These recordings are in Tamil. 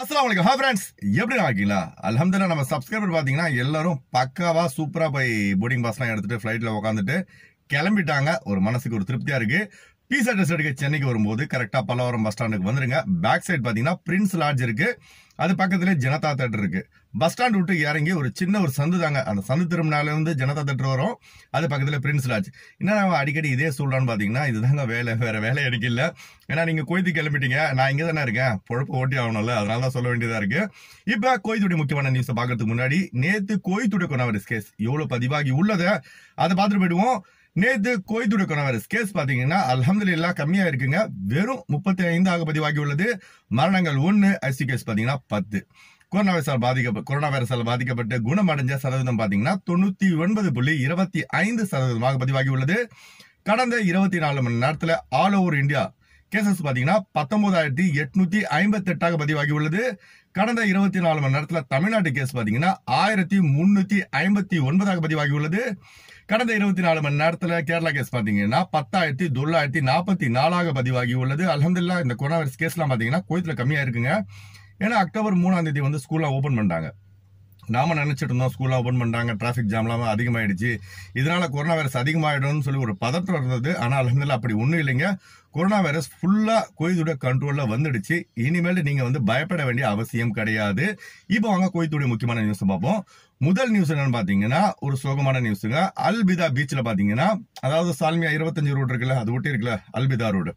அஸ்லாம் வலைக்கம் ஹா ஃப்ரெண்ட்ஸ் எப்படி ஆகிங்களா அலமதுல்லா நம்ம சப்ஸ்கிரைபர் பார்த்தீங்கன்னா எல்லாரும் பக்காவாக சூப்பராக போய் போர்டிங் பாஸ்லாம் எடுத்துட்டு ஃப்ளைட்ல உட்காந்துட்டு கிளம்பிட்டாங்க ஒரு மனசுக்கு ஒரு திருப்தியா இருக்கு பீஸா ட்ரெஸ் எடுக்க சென்னைக்கு வரும்போது கரெக்டாக பல்லவரம் பஸ் ஸ்டாண்டுக்கு வந்துருங்க பேக் சைட் பார்த்தீங்கன்னா பிரின்ஸ் லாட்ஜ் இருக்குது அது பக்கத்துலேயே ஜனதா தேட்டர் இருக்குது பஸ் ஸ்டாண்ட் விட்டு இறங்கி ஒரு சின்ன ஒரு சந்து தாங்க அந்த சந்து திரும்பினால வந்து ஜனதா தேட்டர் வரும் அது பக்கத்தில் பிரின்ஸ் லாட்ஜ் என்ன நான் அடிக்கடி இதே சொல்றான்னு பாத்தீங்கன்னா இதுதாங்க வேலை வேறு வேலை எனக்கு இல்லை ஏன்னா நீங்கள் கோயத்து கிளம்பிட்டீங்க நான் இங்க தானே இருக்கேன் பொழப்பு ஓட்டி ஆகணும்ல அதனாலதான் தான் சொல்ல வேண்டியதாக இருக்குது இப்போ கோயத்துடைய முக்கியமான நியூஸை பாக்கிறதுக்கு முன்னாடி நேற்று கோயத்துடைய கொண்டாவரிஸ் கேஸ் எவ்வளோ பதிவாகி உள்ளதை அதை பார்த்துட்டு போயிடுவோம் நேத்து கோய்தூடு கொரோனா கேஸ் பாத்தீங்கன்னா அலமதுல்லா கம்மியா இருக்குங்க வெறும் முப்பத்தி ஐந்தாக பதிவாகி உள்ளது மரணங்கள் ஒன்னு ஐசி கேஸ் பாத்தீங்கன்னா பத்து கொரோனா வைரஸால் பாதிக்கப்பட்ட கொரோனா வைரஸால் பாதிக்கப்பட்டு குணமடைஞ்ச சதவீதம் பாத்தீங்கன்னா தொண்ணூத்தி ஒன்பது புள்ளி இருபத்தி ஐந்து சதவீதமாக பதிவாகி உள்ளது கடந்த இருபத்தி நாலு மணி நேரத்துல ஆல் ஓவர் இந்தியா கேசஸ் பார்த்தீங்கன்னா பத்தொன்பதாயிரத்தி எட்நூத்தி ஐம்பத்தெட்டாக பதிவாகி உள்ளது கடந்த இருபத்தி நாலு மணி நேரத்தில் தமிழ்நாட்டு கேஸ் பாத்தீங்கன்னா ஆயிரத்தி முன்னூத்தி ஐம்பத்தி ஒன்பதாக பதிவாகி உள்ளது கடந்த இருபத்தி நாலு மணி நேரத்தில் கேரளா கேஸ் பார்த்தீங்கன்னா பத்தாயிரத்தி தொள்ளாயிரத்தி நாற்பத்தி நாலாக பதிவாகி உள்ளது அலமதுல்லா இந்த கொரோனா வைரஸ் கேஸ்லாம் பார்த்தீங்கன்னா கோயத்தில் கம்மியாக இருக்குங்க ஏன்னா அக்டோபர் மூணாம் தேதி வந்து ஸ்கூல்ல ஓப்பன் பண்ணிட்டாங்க நாம நினைச்சிட்டு இருந்தோம் ஸ்கூல்லாம் ஓப்பன் பண்ணிட்டாங்க டிராஃபிக் ஜாம்லாம் அதிகமாயிடுச்சு இதனால கொரோனா வைரஸ் அதிகமாயிடும்னு சொல்லி ஒரு பதற்றம் இருந்தது ஆனால் அலமதுல்லா அப்படி ஒன்றும் இல்லைங்க கொரோனா வைரஸ் ஃபுல்லாக கோயத்துடைய கண்ட்ரோலில் வந்துடுச்சு இனிமேல் நீங்கள் வந்து பயப்பட வேண்டிய அவசியம் கிடையாது இப்போ வாங்க கோயத்துடைய முக்கியமான நியூஸ் பார்ப்போம் முதல் நியூஸ் என்னன்னு பார்த்தீங்கன்னா ஒரு சோகமான நியூஸுங்க அல்பிதா பீச்சில் பார்த்தீங்கன்னா அதாவது சால்மியா இருபத்தஞ்சு ரோடு இருக்குல்ல அது ஒட்டி இருக்குல்ல அல்பிதா ரோடு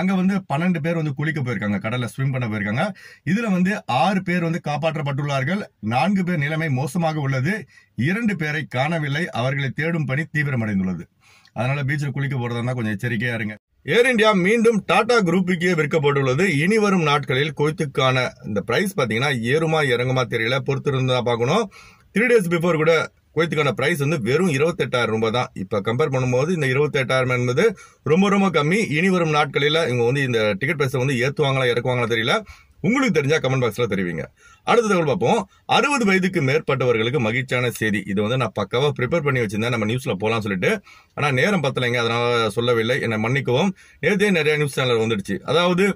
அங்கே வந்து பன்னெண்டு பேர் வந்து குளிக்க போயிருக்காங்க கடலில் ஸ்விம் பண்ண போயிருக்காங்க இதில் வந்து ஆறு பேர் வந்து காப்பாற்றப்பட்டுள்ளார்கள் நான்கு பேர் நிலைமை மோசமாக உள்ளது இரண்டு பேரை காணவில்லை அவர்களை தேடும் பணி தீவிரமடைந்துள்ளது அதனால பீச்சில் குளிக்க போறதா இருந்தால் கொஞ்சம் எச்சரிக்கையா இருங்க ஏர் இந்தியா மீண்டும் டாடா குரூப்புக்கே விற்கப்பட்டுள்ளது இனி வரும் நாட்களில் கொய்த்துக்கான இந்த பிரைஸ் பார்த்தீங்கன்னா ஏறுமா இறங்குமா தெரியல பொறுத்திருந்தா பார்க்கணும் த்ரீ டேஸ் பிஃபோர் கூட குவைத்துக்கான பிரைஸ் வந்து வெறும் இருபத்தெட்டாயிரம் ரூபாய் தான் இப்போ கம்பேர் பண்ணும்போது இந்த இருபத்தெட்டாயிரம் என்பது ரொம்ப ரொம்ப கம்மி இனி வரும் நாட்களில் இவங்க வந்து இந்த டிக்கெட் பிரைஸ் வந்து ஏற்றுவாங்களா இறக்குவாங்களா தெரியல உங்களுக்கு தெரிஞ்சால் கமெண்ட் பாக்ஸ்ல தெரிவிங்க அடுத்த தகவல் பார்ப்போம் அறுபது வயதுக்கு மேற்பட்டவர்களுக்கு மகிழ்ச்சியான செய்தி இது வந்து நான் பக்காவாக ப்ரிப்பேர் பண்ணி வச்சிருந்தேன் நம்ம நியூஸில் போகலாம்னு சொல்லிட்டு ஆனால் நேரம் பத்தலைங்க அதனால் சொல்லவில்லை என்னை மன்னிக்கவும் நேரத்தே நிறைய நியூஸ் சேனல் வந்துடுச்சு அதாவது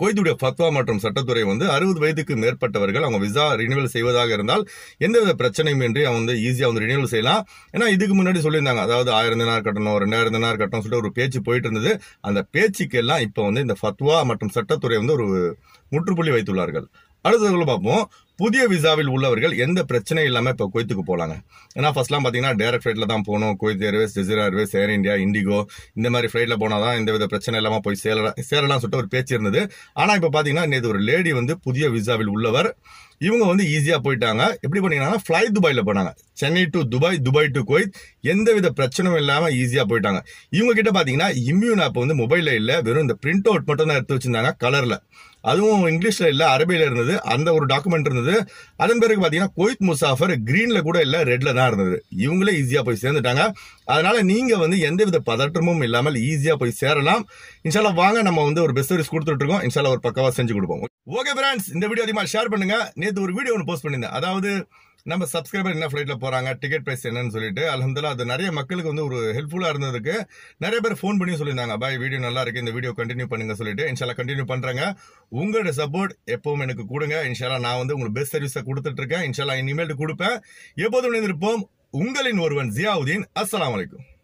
கொய்துடைய ஃபத்வா மற்றும் சட்டத்துறை வந்து அறுபது வயதுக்கு மேற்பட்டவர்கள் அவங்க விசா ரினிவல் செய்வதாக இருந்தால் எந்தவித பிரச்சனையும் இன்றி அவங்க வந்து ஈஸியாக வந்து ரினிவல் செய்யலாம் ஏன்னா இதுக்கு முன்னாடி சொல்லியிருந்தாங்க அதாவது ஆயிரம் தினார் கட்டணும் ரெண்டாயிரம் தினார் கட்டணும் சொல்லிட்டு ஒரு பேச்சு போயிட்டு இருந்தது அந்த பேச்சுக்கெல்லாம் இப்போ வந்து இந்த ஃபத்வா மற்றும் சட்டத்துறை வந்து ஒரு முற்றுப்புள்ளி வைத்துள்ளார்கள் அடுத்ததுக்குள்ள பார்ப்போம் புதிய விசாவில் உள்ளவர்கள் எந்த பிரச்சனையும் இல்லாமல் இப்போ குவைத்துக்கு போகலாங்க ஏன்னா ஃபர்ஸ்ட்லாம் பார்த்தீங்கன்னா டேரக்ட் ஃப்ளைட்டில் தான் போகணும் Kuwait Airways Jazeera Airways Air India IndiGo இந்த மாதிரி ஃப்ளைட்டில் போனால் தான் எந்த வித பிரச்சனை இல்லாமல் போய் சேரலாம் சேரலாம்னு சொல்லிட்டு ஒரு பேச்சு இருந்தது ஆனால் இப்போ பார்த்தீங்கன்னா நேற்று ஒரு லேடி வந்து புதிய விசாவில் உள்ளவர் இவங்க வந்து ஈஸியாக போயிட்டாங்க எப்படி பண்ணிங்கன்னா ஃப்ளை துபாயில் போனாங்க Chennai to Dubai Dubai to Kuwait எந்த வித பிரச்சனையும் இல்லாமல் ஈஸியாக போயிட்டாங்க இவங்க கிட்ட பார்த்தீங்கன்னா இம்யூன் ஆப் வந்து மொபைலில் இல்லை வெறும் இந்த பிரிண்ட் அவுட் மட்டும் தான் எடுத்து வச்சிருந்தாங்க கலரில் அதுவும் இங்கிலீஷில் இல்லை அரபியில் இருந்தது அந்த ஒரு டாக்குமெண்ட் இருந்தது அதன் பிறகு பார்த்தீங்கன்னா கோயித் முசாஃபர் க்ரீனில் கூட இல்லை ரெட்டில் தான் இருந்தது இவங்களே ஈஸியாக போய் சேர்ந்துட்டாங்க அதனால் நீங்கள் வந்து எந்தவித பதற்றமும் இல்லாமல் ஈஸியாக போய் சேரலாம் இன்ஷால வாங்க நம்ம வந்து ஒரு பெஸ்ட் சர்வீஸ் கொடுத்துட்ருக்கோம் இன்ஷால ஒரு பக்கவாக செஞ்சு கொடுப்போம் ஓகே ஃப்ரெண்ட்ஸ் இந்த வீடியோ அதிகமாக ஷேர் பண்ணுங்கள் நேற்று ஒரு வீடியோ ஒன்று போஸ்ட் பண்ணியிருந்தேன் அதாவது நம்ம சப்ஸ்கிரைபர் என்ன ஃப்ளைட்டில் போகிறாங்க டிக்கெட் ப்ரைஸ் என்னன்னு சொல்லிட்டு அலமதுல்லா அது நிறைய மக்களுக்கு வந்து ஒரு ஹெல்ப்ஃபுல்லாக இருந்ததுக்கு நிறைய பேர் ஃபோன் பண்ணி சொல்லியிருந்தாங்க பாய் வீடியோ நல்லா இருக்குது இந்த வீடியோ கண்டினியூ பண்ணுங்க சொல்லிட்டு இன்ஷாலா கண்டினியூ பண்ணுறாங்க உங்களோட சப்போர்ட் எப்பவும் எனக்கு கொடுங்க இன்ஷாலா நான் வந்து உங்களுக்கு பெஸ்ட் சர்வீஸை கொடுத்துட்ருக்கேன் இன்ஷாலா இனிமேல் கொடுப்பேன் எப்போதும் இணைந்திருப்போம் உங்களின் ஒருவன் ஜியாவுதீன் அஸ்லாம் வலைக்கம்